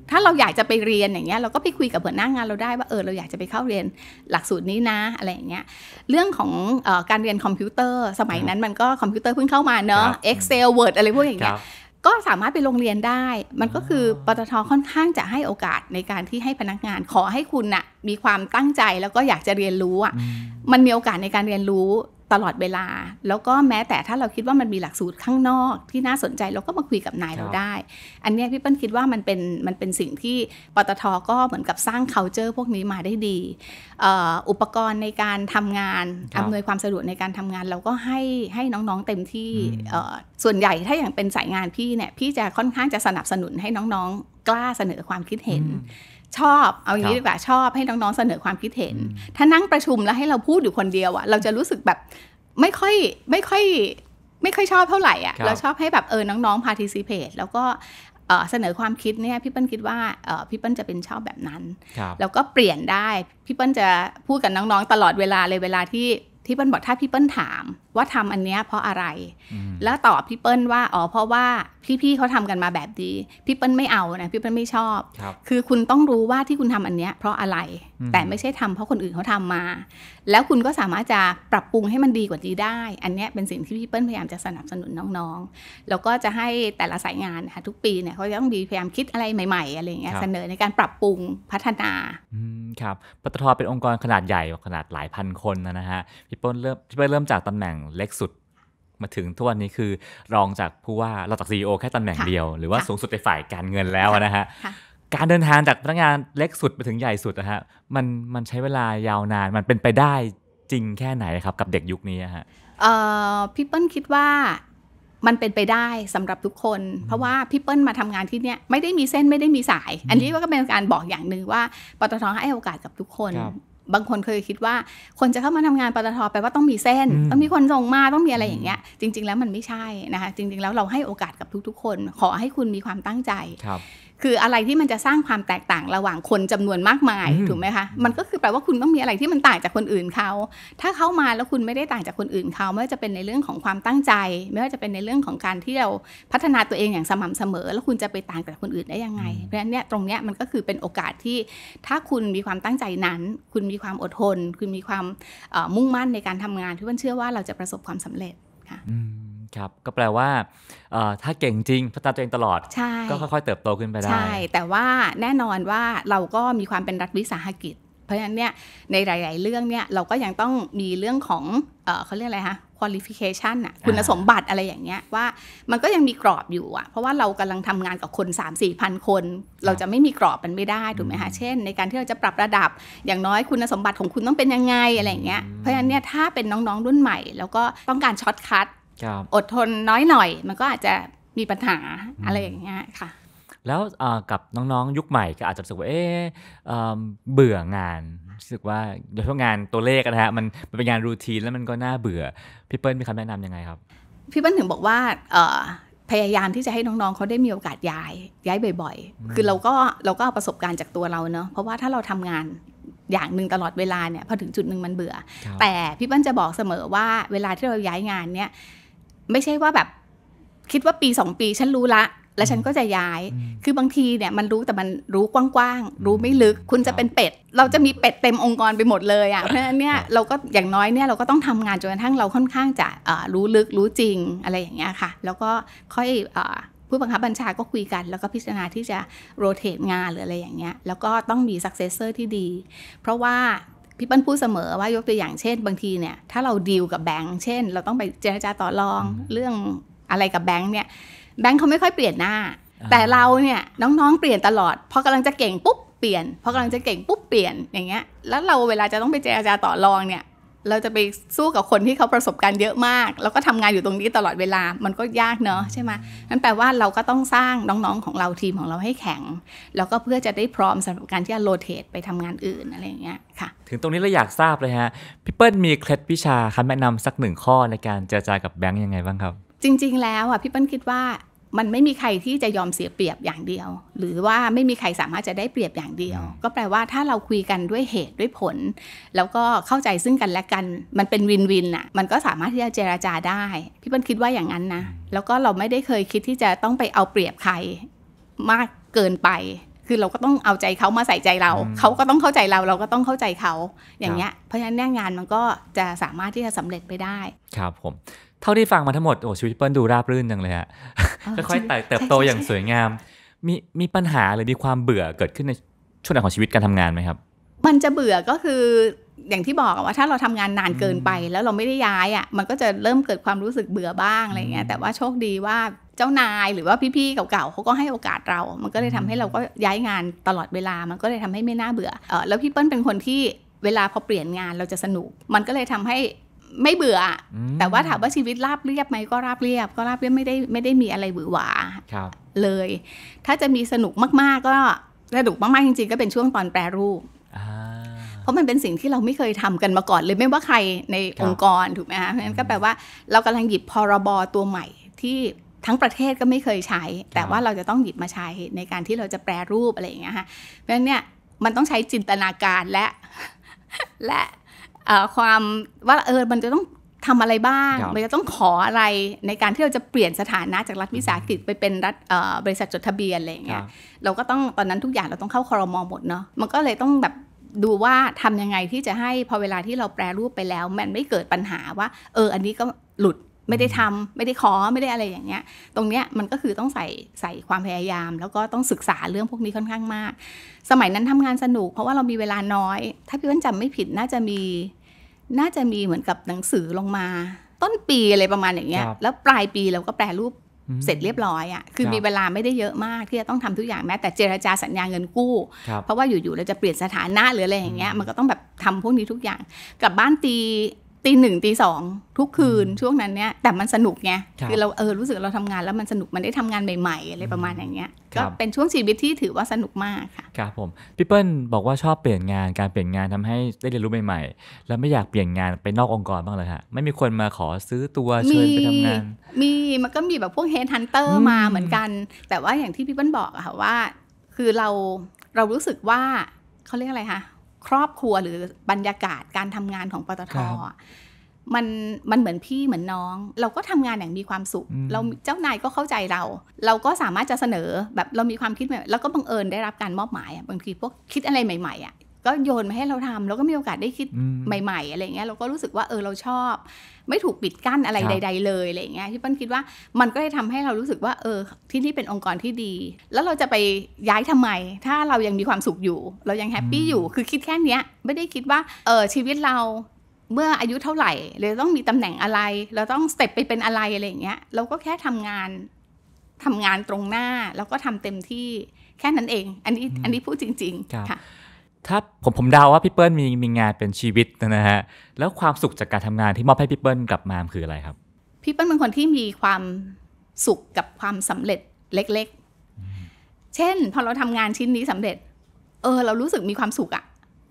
ถ้าเราอยากจะไปเรียนอย่างเงี้ยเราก็ไปคุยกับหัวหน้างงานเราได้ว่าเออเราอยากจะไปเข้าเรียนหลักสูตรนี้นะอะไรอย่างเงี้ย เรื่องของออการเรียนคอมพิวเตอร์สมัยนั้นมันก็คอมพิวเตอร์เพิ่งเข้ามาเนาะ Excel Word อะไรพวกอย่างเงี้ยก็สามารถไปโรงเรียนได้ มันก็คือปตทค่อนข้างจะให้โอกาสในการที่ให้พนักงาน ขอให้คุณนะ่ะมีความตั้งใจแล้วก็อยากจะเรียนรู้อ่ะมันมีโอกาสในการเรียนรู้ตลอดเวลา แล้วก็แม้แต่ถ้าเราคิดว่ามันมีหลักสูตรข้างนอกที่น่าสนใจ เราก็มาคุยกับนายเราได้ อันนี้พี่เปิ้ลคิดว่ามันเป็นมันเป็นสิ่งที่ปตท ก็เหมือนกับสร้าง c u เจอร์พวกนี้มาได้ดี อุปกรณ์ในการทำงานอำนวยความสะดวกในการทำงาน เราก็ให้ให้น้องๆเต็มที่ส่วนใหญ่ถ้าอย่างเป็นสายงานพี่เนี่ยพี่จะค่อนข้างจะสนับสนุนให้น้องๆ กล้าเสนอความคิดเห็นชอบเอาอย่างนี้ดีกว่าชอบให้น้อง ๆเสนอความคิดเห็นถ้านั่งประชุมแล้วให้เราพูดอยู่คนเดียวอะเราจะรู้สึกแบบไม่ค่อยไม่ค่อยไม่ค่อยชอบเท่าไหร่อ่ะเราชอบให้แบบเออน้องๆพาร์ทิซิเพตแล้วก็เสนอความคิดเนี่ยพี่เปิ้ลคิดว่าพี่เปิ้ลจะเป็นชอบแบบนั้นแล้วก็เปลี่ยนได้พี่เปิ้ลจะพูดกับน้อง ๆ ตลอดเวลาเลยเวลาที่ที่เปิ้ลบอกถ้าพี่เปิ้ลถาม ว่าทำอันเนี้ยเพราะอะไร แล้วตอบพี่เปิ้ลว่าอ๋อเพราะว่าพี่ๆเขาทำกันมาแบบดีพี่เปิ้ลไม่เอานะพี่เปิ้ลไม่ชอบคบคือคุณต้องรู้ว่าที่คุณทำอันเนี้ยเพราะอะไรแต่ไม่ใช่ทำ เพราะคนอื่นเขาทำมา แล้วคุณก็สามารถจะปรับปรุงให้มันดีกว่าดีได้อันเนี้ยเป็นสิ่งที่พี่เปิ้ลพยายามจะสนับสนุนน้องๆแล้วก็จะให้แต่ละสายงานนะคะทุกปีเนี่ยเขาจะต้องมีพยายามคิดอะไรใหม่ๆอะไรเงี้ยเสนอในการปรับปรุงพัฒนาครับปตทเป็นองค์กรขนาดใหญ่ขนาดหลายพันคนนะฮะ พี่เปิ้ลเริ่มพี่เปิ้ลเริ่มจากตำแหน่งเล็กสุดมาถึงทุกวันนี้คือรองจากผู้ว่าเราจากซีอแค่ตำแหน่งเดียวหรือว่าสูงสุดในฝ่ายการเงินแล้วนะฮะการเดินทางจากพนักงานเล็กสุดไปถึงใหญ่สุดนะฮะมันมันใช้เวลายาวนานมันเป็นไปได้จริงแค่ไหนครับกับเด็กยุคนี้ฮะพี่เปิ้ลคิดว่ามันเป็นไปได้สำหรับทุกคน เพราะว่าพี่เปิ้ลมาทำงานที่เนี้ยไม่ได้มีเส้นไม่ได้มีสาย อันนี้ก็เป็นการบอกอย่างหนึ่งว่า ปตทให้โอกาสกับทุกคน บางคนเคยคิดว่า คนจะเข้ามาทำงานปตทแปลว่าต้องมีเส้นต้องมีคนส่งมาต้องมีอะไรอย่างเงี้ยจริงๆ แล้วมันไม่ใช่นะคะจริงๆแล้วเราให้โอกาสกับทุก ๆคน ขอให้คุณมีความตั้งใจคืออะไรที่มันจะสร้างความแตกต่างระหว่างคนจำนวนมากมายถูกไหมคะมันก็คือแปลว่าคุณต้องมีอะไรที่มันต่างจากคนอื่นเขา ถ้าเขามาแล้วคุณไม่ได้ต่างจากคนอื่นเขาไม่ว่าจะเป็นในเรื่องของความตั้งใจ ไม่ว่าจะเป็นในเรื่องของการที่เราพัฒนาตัวเองอย่างสม่ำเสมอ แล้วคุณจะไปต่างจากคนอื่นได้ยังไงเพราะฉะนั้นเนี่ยตรงเนี้ยมันก็คือเป็นโอกาสที่ถ้าคุณมีความตั้งใจนั้น คุณมีความอดทน คุณมีความมุ่งมั่นในการทำงานที่วันเชื่อว่าเราจะประสบความสำเร็จค่ะครับก็แปลว่าถ้าเก่งจริงพัฒนาตัวเองตลอด ก็ค่อย ๆเติบโตขึ้นไปได้ ใช่ แต่ว่าแน่นอนว่าเราก็มีความเป็นรัฐวิสาหกิจ เพราะฉะนั้นเนี่ยในหลายๆเรื่องเนี่ย เราก็ยังต้องมีเรื่องของเขาเรียกอะไรคะคุณลิฟิเคชันอะคุณสมบัติอะไรอย่างเงี้ยว่ามันก็ยังมีกรอบอยู่อะเพราะว่าเรากำลังทำงานกับคน 3 4มสี่พันคน เราจะไม่มีกรอบมันไม่ได้ถูกไหมคะเช่น ในการที่เราจะปรับระดับอย่างน้อยคุณสมบัติของคุณต้องเป็นยังไงอะไรอย่างเงี้ยเพราะฉะนั้นเนี่ยถ้าเป็นน้องๆรุ่นใหม่ แล้วก็ต้องการช็อตคัทอดทนน้อยหน่อย มันก็อาจจะมีปัญหาอะไรอย่างเงี้ยค่ะแล้วกับน้องๆ ยุคใหม่ก็อาจจะรู้สึกว่าเออเบื่องานรู้สึกว่าโดยเฉพาะงานตัวเลขนะฮะมันเป็นงานรูทีนแล้วมันก็น่าเบื่อพี่เปิ้ลมีคำแนะนำยังไงครับพี่เปิ้ลถึงบอกว่าพยายามที่จะให้น้องๆเขาได้มีโอกาสย้ายย้ายบ่อย ๆ คือเราก็เราก็เอาประสบการณ์จากตัวเราเนอะเพราะว่าถ้าเราทำงานอย่างหนึ่งตลอดเวลาเนี่ยพอถึงจุดหนึ่งมันเบื่อ แต่พี่เปิ้ลจะบอกเสมอว่าเวลาที่เราย้ายงานเนี่ยไม่ใช่ว่าแบบคิดว่าปีสองปีฉันรู้ละ แล้วฉันก็จะย้ายคือบางทีเนี่ยมันรู้แต่มันรู้กว้างๆรู้ไม่ลึก คุณจะเป็นเป็ดเราจะมีเป็ดเต็มองค์กรไปหมดเลยอ่ะเพราะฉะนั้นเนี่ยเราก็อย่างน้อยเนี่ยเราก็ต้องทำงานจนกระทั่งเราค่อนข้างจะรู้ลึกรู้จริงอะไรอย่างเงี้ยค่ะ แล้วก็ค่อยผู้บังคับบัญชาก็คุยกันแล้วก็พิจารณาที่จะโรเตทงานหรืออะไรอย่างเงี้ยแล้วก็ต้องมีซักเซสเซอร์ที่ดี เพราะว่าพี่ปั้นพูดเสมอว่ายกตัวอย่างเช่น บางทีเนี่ยถ้าเราดีลกับแบงค์เช่น เราต้องไปเจรจาต่อรอง เรื่องอะไรกับแบงค์เนี่ยแบงค์เขาไม่ค่อยเปลี่ยนหน้า แต่เราเนี่ยน้องๆเปลี่ยนตลอด พอกำลังจะเก่งปุ๊บเปลี่ยนพอกำลังจะเก่งปุ๊บเปลี่ยนอย่างเงี้ยแล้วเราเวลาจะต้องไปเจรจาต่อรองเนี่ยเราจะไปสู้กับคนที่เขาประสบการณ์เยอะมาก แล้วก็ทำงานอยู่ตรงนี้ตลอดเวลามันก็ยากเนาะใช่ไหมนั่นแปลว่าเราก็ต้องสร้างน้องๆของเราทีมของเราให้แข็ง แล้วก็เพื่อจะได้พร้อมสำหรับการที่จะโรเตทไปทำงานอื่นอะไรอย่างเงี้ยค่ะ ถึงตรงนี้เราอยากทราบเลยฮะ พี่เปิ้ลมีเคล็ดวิชาคำแนะนำสักหนึ่งข้อในการเจรจากับแบงค์ยังไงบ้างครับ จริงๆแล้วอ่ะพี่เปิ้ลคิดว่ามันไม่มีใครที่จะยอมเสียเปรียบอย่างเดียว หรือว่าไม่มีใครสามารถจะได้เปรียบอย่างเดียว ก็แปลว่าถ้าเราคุยกันด้วยเหตุด้วยผลแล้วก็เข้าใจซึ่งกันและกัน มันเป็นวินวินอะมันก็สามารถที่จะเจราจาได้พี่เปิ้ลคิดว่าอย่างนั้นนะแล้วก็เราไม่ได้เคยคิดที่จะต้องไปเอาเปรียบใครมากเกินไป คือเราก็ต้องเอาใจเขามาใส่ใจเราเขาก็ต้องเข้าใจเราเราก็ต้องเข้าใจเขาอย่างเงี้ยเพราะฉะนั้นงานมันก็จะสามารถที่จะสำเร็จไปได้ครับผมเท่าที่ฟังมาทั้งหมด โอ้ชีวิตเปิ้ลดูราบรื่นจังเลยฮะค่อยๆเติบโตอย่างสวยงาม มีมีปัญหา หรือมีความเบื่อเกิดขึ้นในช่วงไหนของชีวิตการทำงานไหมครับ มันจะเบื่อก็คืออย่างที่บอกว่าถ้าเราทำงานนานเกินไปแล้วเราไม่ได้ย้ายอ่ะมันก็จะเริ่มเกิดความรู้สึกเบื่อบ้างอะไรเงี้ยแต่ว่าโชคดีว่าเจ้านายหรือว่าพี่ๆเก่าๆเขาก็ให้โอกาสเรา มันก็เลยทำให้เราก็ย้ายงานตลอดเวลามันก็เลยทำให้ไม่น่าเบื่อ เออแล้วพี่เปิ้ลเป็นคนที่เวลาพอเปลี่ยนงานเราจะสนุก มันก็เลยทำให้ไม่เบื่อ แต่ว่าถามว่าชีวิตราบเรียบไหมก็ราบเรียบ ก็ราบเรียบไม่ได้ไม่ได้มีอะไรหวือหวาเลย ถ้าจะมีสนุกมาก ๆ ก็สนุกมากๆจริงๆ ก็เป็นช่วงตอนแปรรูป เพราะมันเป็นสิ่งที่เราไม่เคยทำกันมาก่อนเลย ไม่ว่าใครในองค์กรถูกไหมคะเพราะฉะนั้นก็แปลว่าเรากำลังหยิบพรบตัวใหม่ ที่ทั้งประเทศก็ไม่เคยใช้ แต่ว่าเราจะต้องหยิบมาใช้ในการที่เราจะแปรรูปอะไรอย่างเงี้ยฮะ เพราะฉะนั้นเนี่ยมันต้องใช้จินตนาการและ และความว่าเออมันจะต้องทำอะไรบ้าง มันจะต้องขออะไรในการที่เราจะเปลี่ยนสถานะจากรัฐวิสาหกิจไปเป็นรัฐบริษัทจดทะเบียนอะไรอย่างเงี้ยเราก็ต้องตอนนั้นทุกอย่างเราต้องเข้าคอรมอหมดเนาะมันก็เลยต้องแบบดูว่า ทำยังไงที่จะให้พอเวลาที่เราแปรรูปไปแล้ว มันไม่เกิดปัญหาว่า เอออันนี้ก็หลุดไม่ได้ทำไม่ได้ขอไม่ได้อะไรอย่างเงี้ย ตรงเนี้ยมันก็คือต้องใส่ใส่ความพยายาม แล้วก็ต้องศึกษาเรื่องพวกนี้ค่อนข้างมาก สมัยนั้นทำงานสนุก เพราะว่าเรามีเวลาน้อย ถ้าพี่วันจำไม่ผิดน่าจะมีน่าจะมีเหมือนกับหนังสือลงมา ต้นปีอะไรประมาณอย่างเงี้ยแล้วปลายปีเราก็แปลรูปเสร็จเรียบร้อยอ่ะคือมีเวลาไม่ได้เยอะมากที่จะต้องทำทุกอย่างแม้แต่เจรจาสัญญาเงินกู้ เพราะว่าอยู่ๆเราจะเปลี่ยนสถานะหรืออะไรอย่างเงี้ยมันก็ต้องแบบทำพวกนี้ทุกอย่างกลับบ้านตีตีหนึ่งตีสองทุกคืนช่วงนั้นเนี่ยแต่มันสนุกไงคือเราเออรู้สึกเราทำงานแล้วมันสนุกมันได้ทำงานใหม่ๆอะไรประมาณอย่างเงี้ยก็เป็นช่วงชีวิตที่ถือว่าสนุกมากค่ะ ครับผมพี่เปิ้ลบอกว่าชอบเปลี่ยนงานการเปลี่ยนงานทำให้ได้เรียนรู้ใหม่ ๆ แล้วไม่อยากเปลี่ยนงานไปนอกองค์กรบ้างเลยฮะไม่มีคนมาขอซื้อตัวเชิญไปทำงานมีมันก็มีแบบพวกเฮดฮันเตอร์มาเหมือนกัน แต่ว่าอย่างที่พี่เปิ้ลบอกอะค่ะว่า คือเราเรารู้สึกว่าเขาเรียกอะไรคะครอบครัวหรือบรรยากาศการทำงานของปตทมันมันเหมือนพี่เหมือนน้อง เราก็ทำงานอย่างมีความสุข เราเจ้านายก็เข้าใจเรา เราก็สามารถจะเสนอแบบเรามีความคิดใหม่แล้วก็บังเอิญได้รับการมอบหมายบางทีพวกคิดอะไรใหม่ๆอ่ะก็โยนมาให้เราทำแล้วก็มีโอกาสได้คิดใหม่ ๆ อะไรเงี้ยเราก็รู้สึกว่าเออเราชอบ ไม่ถูกปิดกั้นอะไรใด ๆ เลยอะไรเงี้ยที่ปั้นคิดว่ามันก็ได้ทำให้เรารู้สึกว่าเออ ที่นี่เป็นองค์กรที่ดี แล้วเราจะไปย้ายทำไมถ้าเรายังมีความสุขอยู่ เรายังแฮปปี้อยู่ คือคิดแค่เนี้ย ไม่ได้คิดว่า เออชีวิตเราเมื่ออายุเท่าไหร่เราต้องมีตำแหน่งอะไร เราต้องสเต็ปไปเป็นอะไรอะไรอย่างเงี้ยเราก็แค่ทำงาน ทำงานตรงหน้า แล้วก็ทำเต็มที่แค่นั้นเองอันนี้อันนี้พูดจริง ๆค่ะถ้าผมผมเดาว่าพี่เปิ้ลมีมีงานเป็นชีวิตนะฮะแล้วความสุขจากการทำงานที่มอบให้พี่เปิ้ลกลับมาคืออะไรครับพี่เปิ้ลเป็นคนที่มีความสุขกับความสำเร็จเล็ก ๆ เช่นพอเราทำงานชิ้นนี้สำเร็จ เออ เรารู้สึกมีความสุขอะ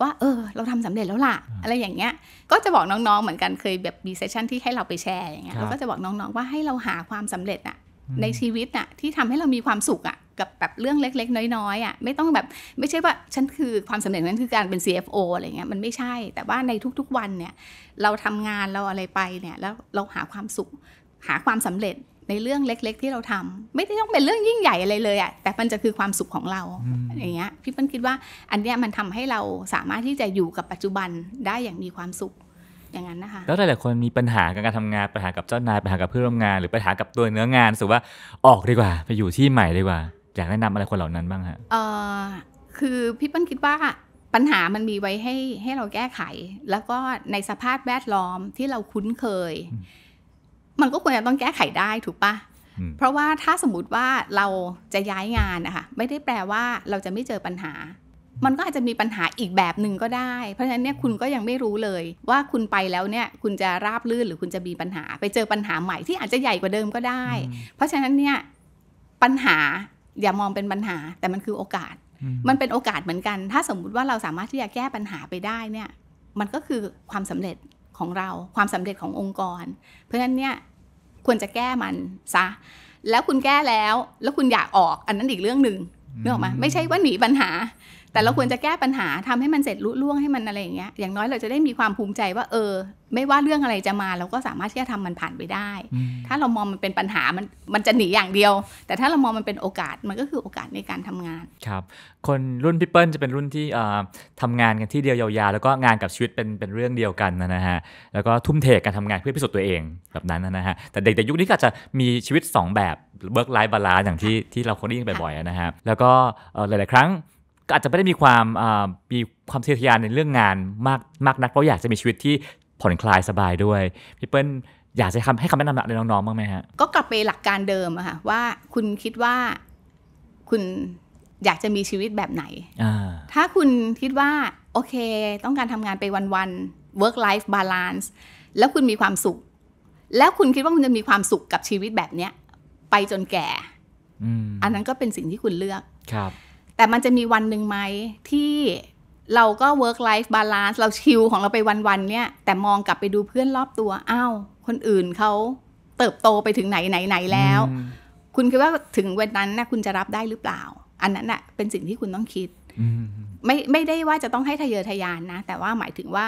ว่าเออ เราทำสำเร็จแล้วล่ะอะไรอย่างเงี้ย ก็จะบอกน้องๆเหมือนกันเคยแบบมีเซสชั่นที่ให้เราไปแชร์อย่างเงี้ยเราก็จะบอกน้องๆ ว่าให้เราหาความสำเร็จอะในชีวิตน่ะที่ทำให้เรามีความสุขอ่ะกับแบบเรื่องเล็กๆ น้อยๆอ่ะไม่ต้องแบบไม่ใช่ว่าฉันคือความสำเร็จนั้นคือการเป็น CFO อะไรเงี้ยมันไม่ใช่แต่ว่าในทุกๆวันเนี่ยเราทำงานเราอะไรไปเนี่ยแล้วเราหาความสุข หาความสำเร็จในเรื่องเล็กๆที่เราทำ ไม่ได้ต้องเป็นเรื่องยิ่งใหญ่อะไรเลยอ่ะแต่มันจะคือความสุขของเราอย่างเงี้ยพี่เปิ้ลคิดว่าอันเนี้ยมันทำให้เราสามารถที่จะอยู่กับปัจจุบันได้อย่างมีความสุขอย่างนั้นนะคะแล้วหลายๆคนมีปัญหากับการทำงานปัญหากับเจ้านายปัญหากับเพื่อนร่วมงานหรือปัญหากับตัวเนื้องานสุว่าออกดีกว่าไปอยู่ที่ใหม่ดีกว่าอยากแนะนำอะไรคนเหล่านั้นบ้างฮะเออคือพี่เปิ้ลคิดว่า ปัญหามันมีไว้ให้ให้เราแก้ไข แล้วก็ในสภาพแวดล้อมที่เราคุ้นเคย มันก็ควรจะต้องแก้ไขได้ถูกปะเพราะว่าถ้าสมมติว่าเราจะย้ายงานนะคะไม่ได้แปลว่าเราจะไม่เจอปัญหามันก็อาจจะมีปัญหาอีกแบบหนึ่งก็ได้ เพราะฉะนั้นเนี่ยคุณก็ยังไม่รู้เลยว่าคุณไปแล้วเนี่ยคุณจะราบลื่น หรือคุณจะมีปัญหา ไปเจอปัญหาใหม่ที่อาจจะใหญ่กว่าเดิมก็ได้ เพราะฉะนั้นเนี่ยปัญหาอย่ามองเป็นปัญหา แต่มันคือโอกาส มันเป็นโอกาสเหมือนกัน ถ้าสมมุติว่าเราสามารถที่จะแก้ปัญหาไปได้เนี่ยมันก็คือความสำเร็จของเราความสำเร็จขององค์กร เพราะฉะนั้นเนี่ยควรจะแก้มันซะ แล้วคุณแก้แล้วแล้วคุณอยากออกอันนั้นอีกเรื่องหนึ่งนึกออกมาไม่ใช่ว่าหนีปัญหาแต่เราควรจะแก้ปัญหาทำให้มันเสร็จลุล่วงให้มันอะไรอย่างเงี้ยอย่างน้อยเราจะได้มีความภูมิใจว่า เออ ไม่ว่าเรื่องอะไรจะมา เราก็สามารถที่จะทำมันผ่านไปได้ ถ้าเรามองมันเป็นปัญหามันมันจะหนีอย่างเดียว แต่ถ้าเรามองมันเป็นโอกาสมันก็คือโอกาสในการทำงานครับ คนรุ่นพี่เปิ้ลจะเป็นรุ่นที่ทำงานกันที่เดียวยาวๆ แล้วก็งานกับชีวิตเป็นเป็นเรื่องเดียวกันนะฮะแล้วก็ทุ่มเทการทำงานเพื่อพิสูจน์ตัวเองแบบนั้นนะฮะแต่เด็กแต่ยุคนี้ก็จะมีชีวิต 2 แบบเบิร์กไลฟ์บาลานอย่างที่ที่เราคนได้ยินบ่อยๆนะฮะแล้วก็หลายๆ ครั้งก็อาจจะไม่ได้มีความมีความเสียทยานในเรื่องงานมากมากนักเพราะอยากจะมีชีวิตที่ผ่อนคลายสบายด้วยพี่เปิ้ลอยากจะทำให้คำแนะนำอะไรน้องๆบ้างไหมฮะก็กลับไปหลักการเดิมอะค่ะว่าคุณคิดว่า คุณอยากจะมีชีวิตแบบไหนถ้าคุณคิดว่า โอเคต้องการทำงานไปวันๆ work life balance แล้วคุณมีความสุข แล้วคุณคิดว่าคุณจะมีความสุขกับชีวิตแบบเนี้ย ไปจนแก่ อันนั้นก็เป็นสิ่งที่คุณเลือกครับแต่มันจะมีวันหนึ่งไหม ที่เราก็ work life balance เราชิลของเราไปวัน ๆ เนี่ย แต่มองกลับไปดูเพื่อนรอบตัวอ้าวคนอื่นเขาเติบโตไปถึงไหนไหนไหนแล้ว คุณคิดว่าถึงวันนั้นนะคุณจะรับได้หรือเปล่า อันนั้นนะ่ะเป็นสิ่งที่คุณต้องคิดไม่ไม่ได้ว่าจะต้องให้ทะเยอทะยานนะ แต่ว่าหมายถึงว่า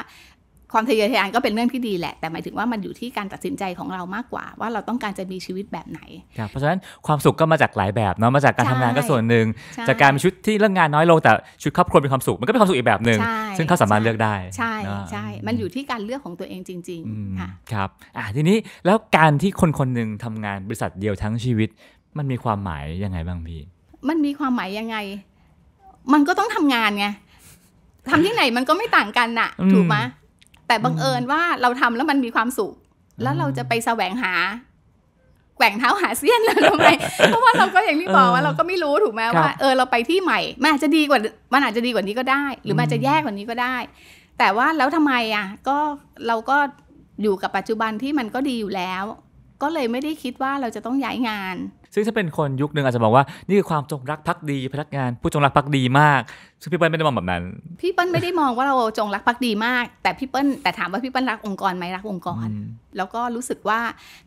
ความทะเยอทะยานก็เป็นเรื่องที่ดีแหละ แต่หมายถึงว่ามันอยู่ที่การตัดสินใจของเรามากกว่า ว่าเราต้องการจะมีชีวิตแบบไหนครับเพราะฉะนั้นความสุขก็มาจากหลายแบบเนาะมาจากการทำงานก็ส่วนหนึ่งจากการมีชุดที่เรื่องงานน้อยลงแต่ชุดครอบครัวเป็นความสุข มันก็เป็นความสุขอีกแบบหนึ่งซึ่งเขาสามารถเลือกได้ใช่ใช่ มันอยู่ที่การเลือกของตัวเองจริง ๆค่ะครับอ่ะทีนี้แล้วการที่คนคนหนึ่งทำงานบริษัทเดียวทั้งชีวิต มันมีความหมายยังไงบ้างพี่มันมีความหมายยังไง มันก็ต้องทำงานไงทำที่ไหนมันก็ไม่ต่างกันน่ะถูกไหมแต่บังเอิญว่าเราทำแล้วมันมีความสุข แล้วเราจะไปแสวงหาแกว่งเท้าหาเสี้ยนเลวทำไมเพราะว่าเราก็อย่างที่บอกว่าเราก็ไม่รู้ถูกไหมว่าเออเราไปที่ใหม่มันอาจจะดีกว่ามันอาจจะดีกว่านี้ก็ได้ หรือมันจะแย่กว่านี้ก็ได้ แต่ว่าแล้วทำไมอ่ะ ก็เราก็อยู่กับปัจจุบันที่มันก็ดีอยู่แล้ว ก็เลยไม่ได้คิดว่าเราจะต้องย้ายงานซึ่งถ้าเป็นคนยุคหนึ่งอาจจะบอกว่านี่คือความจงรักภักดีพนักงานผู้จงรักภักดีมากซึ่งพี่เปิ้ลไม่ได้มองแบบนั้นพี่เปิ้ลไม่ได้มองว่าเราจงรักภักดีมากแต่พี่เปิ้ลแต่ถามว่าพี่เปิ้ลรักองค์กรไหมรักองค์กร แล้วก็รู้สึกว่า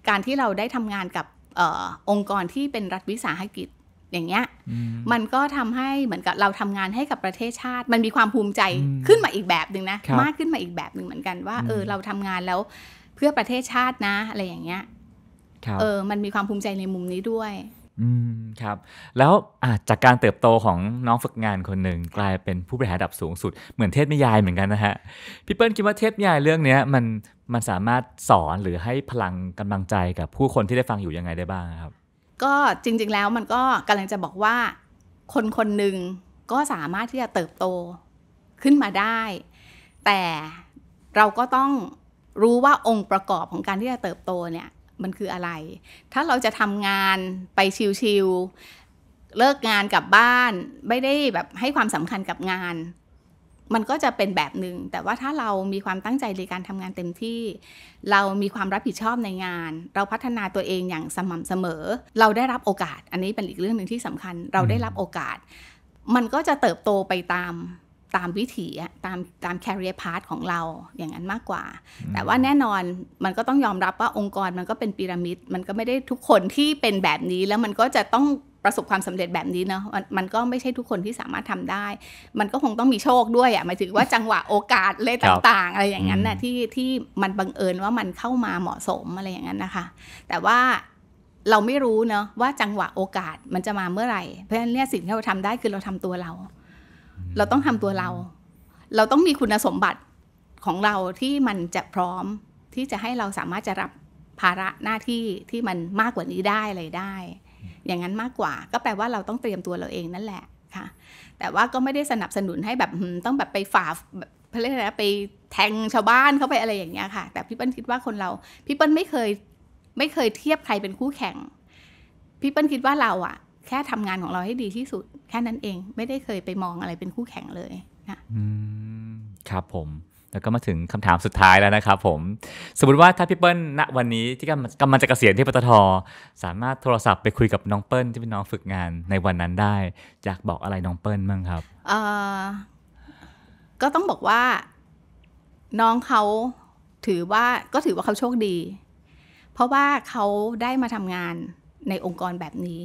การที่เราได้ทำงานกับอองค์กรที่เป็นรัฐวิสาหกิจอย่างเงี้ยมันก็ทำให้เหมือนกับเราทำงานให้กับประเทศชาติ มันมีความภูมิใจขึ้นมาอีกแบบหนึ่งนะ มากขึ้นมาอีกแบบหนึ่งเหมือนกันว่าเออเราทำงานแล้วเพื่อประเทศชาตินะอะไรอย่างเงี้ยเออ มันมีความภูมิใจในมุมนี้ด้วย อืม ครับ แล้วจากการเติบโตของน้องฝึกงานคนหนึ่งกลายเป็นผู้บริหารดับสูงสุด เหมือนเทพนิยายเหมือนกันนะฮะ พี่เปิ้ลคิดว่าเทพนิยายเรื่องนี้มันมันสามารถสอนหรือให้พลังกำลังใจกับผู้คนที่ได้ฟังอยู่ยังไงได้บ้างครับ ก็จริง ๆ แล้วมันก็กำลังจะบอกว่า คนคนหนึ่งก็สามารถที่จะเติบโตขึ้นมาได้ แต่เราก็ต้องรู้ว่าองค์ประกอบของการที่จะเติบโตเนี่ยมันคืออะไร ถ้าเราจะทำงานไปชิวๆเลิกงานกลับบ้าน ไม่ได้แบบให้ความสำคัญกับงาน มันก็จะเป็นแบบหนึ่ง แต่ว่าถ้าเรามีความตั้งใจในการทำงานเต็มที่ เรามีความรับผิดชอบในงาน เราพัฒนาตัวเองอย่างสม่ำเสมอ เราได้รับโอกาส อันนี้เป็นอีกเรื่องหนึ่งที่สำคัญ เราได้รับโอกาส มันก็จะเติบโตไปตามตามวิถีตามตามแิเอร์พาร์ทของเราอย่างนั้นมากกว่า แต่ว่าแน่นอนมันก็ต้องยอมรับว่าองค์กรมันก็เป็นพีระมิด มันก็ไม่ได้ทุกคนที่เป็นแบบนี้แล้วมันก็จะต้องประสบความสำเร็จแบบนี้เนาะมันก็ไม่ใช่ทุกคนที่สามารถทำได้ มันก็คงต้องมีโชคด้วยอะ่ะหมายถึงว่าจังหวะโอกาสเลยต่าง ๆอะไรอย่างนั้นนะ่ะที่ที่มันบังเอิญว่ามันเข้ามาเหมาะสมอะไรอย่างนั้นนะคะ แต่ว่าเราไม่รู้เนาะว่าจังหวะโอกาสมันจะมาเมื่อไหร่เพราะฉะนั้นเนี่ยสิ่งที่เราทำได้คือเราทำตัวเราเราต้องทำตัวเรา เราต้องมีคุณสมบัติของเราที่มันจะพร้อมที่จะให้เราสามารถจะรับภาระหน้าที่ที่มันมากกว่านี้ได้ อะไรได้ อย่างนั้นมากกว่าก็แปลว่าเราต้องเตรียมตัวเราเองนั่นแหละค่ะ แต่ว่าก็ไม่ได้สนับสนุนให้แบบต้องแบบไปฝ่าเขาเรียกอะไรไปแทงชาวบ้านเข้าไปอะไรอย่างเงี้ยค่ะ แต่พี่เปิ้ลคิดว่าคนเราพี่เปิ้ลไม่เคยไม่เคยเทียบใครเป็นคู่แข่ง พี่เปิ้ลคิดว่าเราอะแค่ทำงานของเราให้ดีที่สุดแค่นั้นเอง ไม่ได้เคยไปมองอะไรเป็นคู่แข่งเลย นะครับผม แล้วก็มาถึงคำถามสุดท้ายแล้วนะครับผม สมมติว่าถ้าพี่เปิ้ลณวันนี้ที่กำลังจะเกษียณที่ปตทสามารถโทรศัพท์ไปคุยกับน้องเปิ้ลที่เป็นน้องฝึกงานในวันนั้นได้อยากบอกอะไรน้องเปิ้ลบ้างครับเออก็ต้องบอกว่า น้องเขาถือว่าก็ถือว่าเขาโชคดี เพราะว่าเขาได้มาทำงานในองค์กรแบบนี้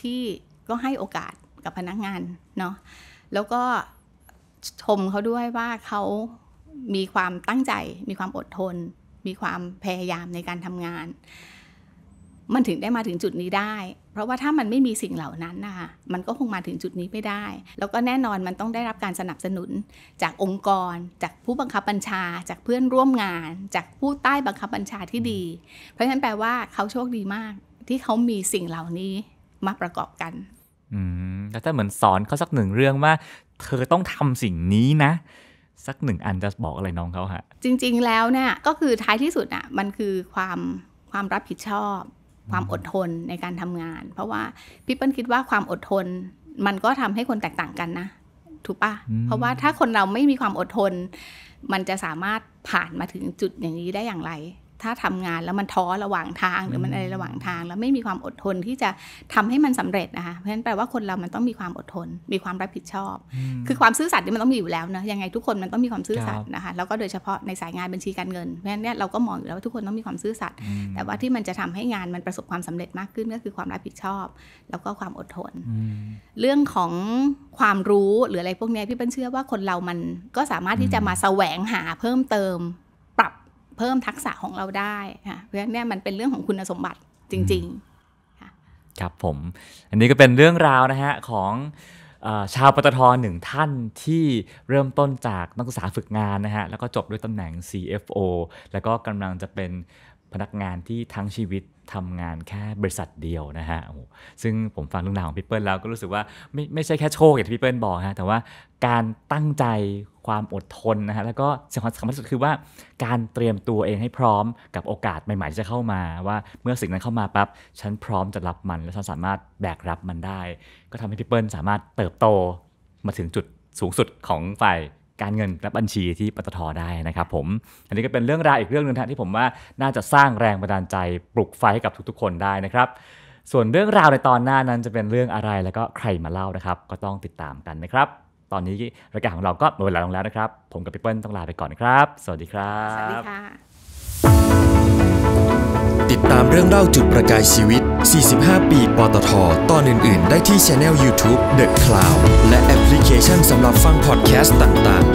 ที่ก็ให้โอกาสกับพนักงานเนาะ แล้วก็ชมเขาด้วยว่าเขามีความตั้งใจ มีความอดทน มีความพยายามในการทำงาน มันถึงได้มาถึงจุดนี้ได้ เพราะว่าถ้ามันไม่มีสิ่งเหล่านั้นนะคะมันก็คงมาถึงจุดนี้ไม่ได้ แล้วก็แน่นอนมันต้องได้รับการสนับสนุนจากองค์กร จากผู้บังคับบัญชา จากเพื่อนร่วมงาน จากผู้ใต้บังคับบัญชาที่ดี เพราะฉะนั้นแปลว่าเขาโชคดีมากที่เขามีสิ่งเหล่านี้มาประกอบกัน อืมแล้วถ้าเหมือนสอนเขาสักหนึ่งเรื่องว่า เธอต้องทำสิ่งนี้นะ สักหนึ่งอันจะบอกอะไรน้องเขาฮะ จริงๆ แล้วเนี่ยก็คือท้ายที่สุดอ่ะมันคือความความรับผิดชอบความอดทนในการทำงาน เพราะว่าพี่เปิ้ลคิดว่าความอดทนมันก็ทำให้คนแตกต่างกันนะ ถูกปะ เพราะว่าถ้าคนเราไม่มีความอดทน มันจะสามารถผ่านมาถึงจุดอย่างนี้ได้อย่างไรถ้าทำงานแล้วมันท้อระหว่างทางหรือมันอะไรระหว่างทาง แล้วไม่มีความอดทนที่จะทำให้มันสำเร็จนะคะเพราะฉะนั้นแปลว่าคนเรามันต้องมีความอดทน มีความรับผิดชอบ คือความซื่อสัตย์นี่มันต้องมีอยู่แล้วนะยังไงทุกคนมันต้องมีความซื่อสัตย์นะคะแล้วก็โดยเฉพาะในสายงานบัญชีการเงินเพราะฉะนั้นเนี่ยเราก็มองอยู่แล้วว่าทุกคนต้องมีความซื่อสัตย์แต่ว่าที่มันจะทำให้งานมันประสบความสำเร็จมากขึ้นก็คือความรับผิดชอบ แล้วก็ความอดทนเรื่องของความรู้หรืออะไรพวกนี้พี่เป็้เชื่อว่าคนเรามันก็สามารถที่จะมาแสวงหาเพิ่มเติมเพิ่มทักษะของเราได้ค่ะ เพราะฉะนั้นเนี่ยมันเป็นเรื่องของคุณสมบัติจริงๆ ครับผม อันนี้ก็เป็นเรื่องราวนะฮะของชาวปตทหนึ่งท่านที่เริ่มต้นจากนักศึกษาฝึกงานนะฮะ แล้วก็จบด้วยตำแหน่ง CFO แล้วก็กำลังจะเป็นพนักงานที่ทั้งชีวิตทำงานแค่บริษัทเดียวนะฮะ ซึ่งผมฟังเรื่องราวของพี่เปิ้ลแล้ว ก็รู้สึกว่าไม่ไม่ใช่แค่โชคอย่างที่พี่เปิ้ลบอกฮะ แต่ว่าการตั้งใจความอดทนนะฮะ แล้วก็สำคัญสำคัญที่สุดคือว่าการเตรียมตัวเองให้พร้อมกับโอกาสใหม่ๆที่จะเข้ามาว่าเมื่อสิ่งนั้นเข้ามาปั๊บฉันพร้อมจะรับมันและฉันสามารถแบกรับมันได้ ก็ทำให้พี่เปิ้ลสามารถเติบโตมาถึงจุดสูงสุดของฝ่ายการเงินและบัญชีที่ปตทได้นะครับผมอันนี้ก็เป็นเรื่องราวอีกเรื่องนึงนะที่ผมว่าน่าจะสร้างแรงบันดาลใจปลุกไฟให้กับทุกๆ คนได้นะครับ ส่วนเรื่องราวในตอนหน้านั้นจะเป็นเรื่องอะไรแล้วก็ใครมาเล่านะครับ ก็ต้องติดตามกันนะครับ ตอนนี้รายการของเราก็หมดเวลาลงแล้วนะครับ ผมกับพี่เปิ้ลต้องลาไปก่อนนะครับ สวัสดีครับสวัสดีค่ะติดตามเรื่องเล่าจุดประกายชีวิต 45 ปี ปตท ตอนอื่นๆ ได้ที่ช anel YouTube The Cloud และแอปพลิเคชันสำหรับฟังพอดแคสต์ต่างๆ